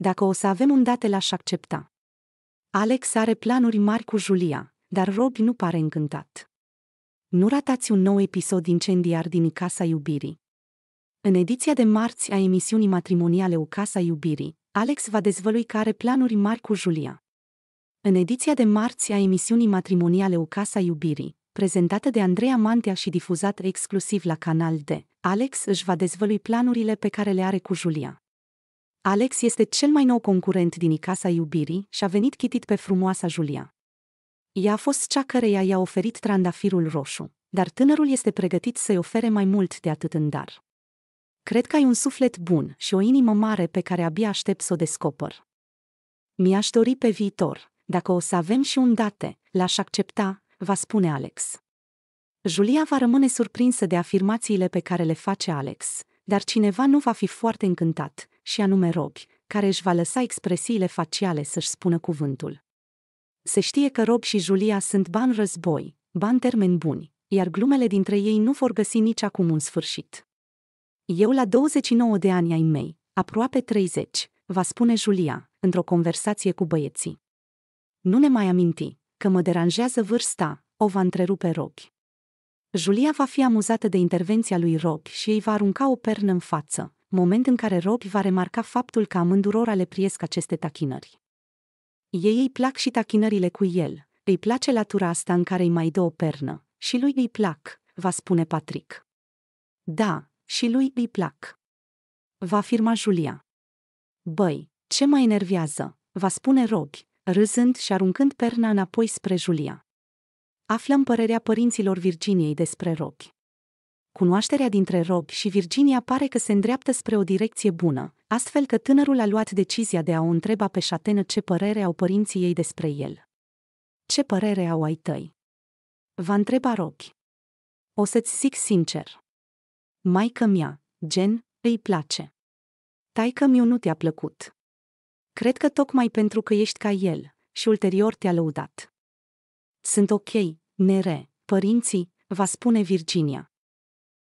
dacă o să avem un date l-aș accepta. Alex are planuri mari cu Julia, dar Robi nu pare încântat. Nu ratați un nou episod incendiar din Casa Iubirii. În ediția de marți a emisiunii matrimoniale O Casa Iubirii, Alex va dezvălui că are planuri mari cu Julia. În ediția de marți a emisiunii matrimoniale O Casa Iubirii, prezentată de Andreea Mantea și difuzată exclusiv la Canal D, Alex își va dezvălui planurile pe care le are cu Julia. Alex este cel mai nou concurent din Icasa Iubirii și a venit chitit pe frumoasa Julia. Ea a fost cea căreia i-a oferit trandafirul roșu, dar tânărul este pregătit să-i ofere mai mult de atât în dar. Cred că ai un suflet bun și o inimă mare pe care abia aștept să o descoper. Mi-aș dori pe viitor, dacă o să avem și un date, l-aș accepta, va spune Alex. Julia va rămâne surprinsă de afirmațiile pe care le face Alex, dar cineva nu va fi foarte încântat, și anume robi, care își va lăsa expresiile faciale să-și spună cuvântul. Se știe că Rob și Julia sunt bani război, bani termeni buni, iar glumele dintre ei nu vor găsi nici acum un sfârșit. Eu la 29 de ani ai mei, aproape 30, va spune Julia, într-o conversație cu băieții. Nu ne mai aminti, că mă deranjează vârsta, o va întrerupe Rob. Julia va fi amuzată de intervenția lui Rob și ei va arunca o pernă în față, moment în care Rob va remarca faptul că amândurora le priesc aceste tachinări. Ei îi plac și tachinările cu el, îi place latura asta în care îi mai dă o pernă, și lui îi plac, va spune Patrick. Da, și lui îi plac. Va afirma Julia. Băi, ce mă enervează, va spune Rob, râzând și aruncând perna înapoi spre Julia. Aflăm părerea părinților Virginiei despre rochi cunoașterea dintre Rob și Virginia pare că se îndreaptă spre o direcție bună, astfel că tânărul a luat decizia de a o întreba pe șatenă ce părere au părinții ei despre el. Ce părere au ai tăi? Va întreba Rob. O să-ți zic sincer. Maica mea, Jen, îi place. Taica mi nu te-a plăcut. Cred că tocmai pentru că ești ca el și ulterior te-a lăudat. Sunt ok, nere, părinții, va spune Virginia.